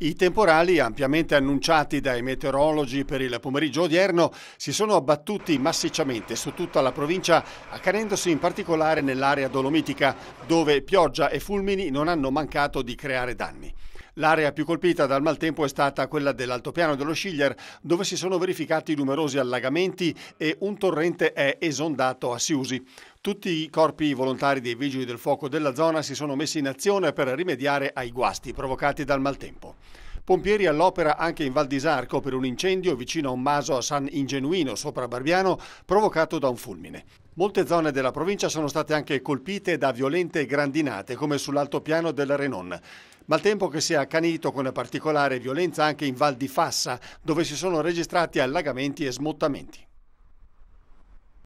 I temporali, ampiamente annunciati dai meteorologi per il pomeriggio odierno, si sono abbattuti massicciamente su tutta la provincia, accanendosi in particolare nell'area dolomitica, dove pioggia e fulmini non hanno mancato di creare danni. L'area più colpita dal maltempo è stata quella dell'altopiano dello Schiglier, dove si sono verificati numerosi allagamenti e un torrente è esondato a Siusi. Tutti i corpi volontari dei vigili del fuoco della zona si sono messi in azione per rimediare ai guasti provocati dal maltempo. Pompieri all'opera anche in Val di Sarco per un incendio vicino a un maso a San Ingenuino, sopra Barbiano, provocato da un fulmine. Molte zone della provincia sono state anche colpite da violente grandinate, come sull'altopiano del Renon maltempo che si è accanito con particolare violenza anche in Val di Fassa, dove si sono registrati allagamenti e smottamenti.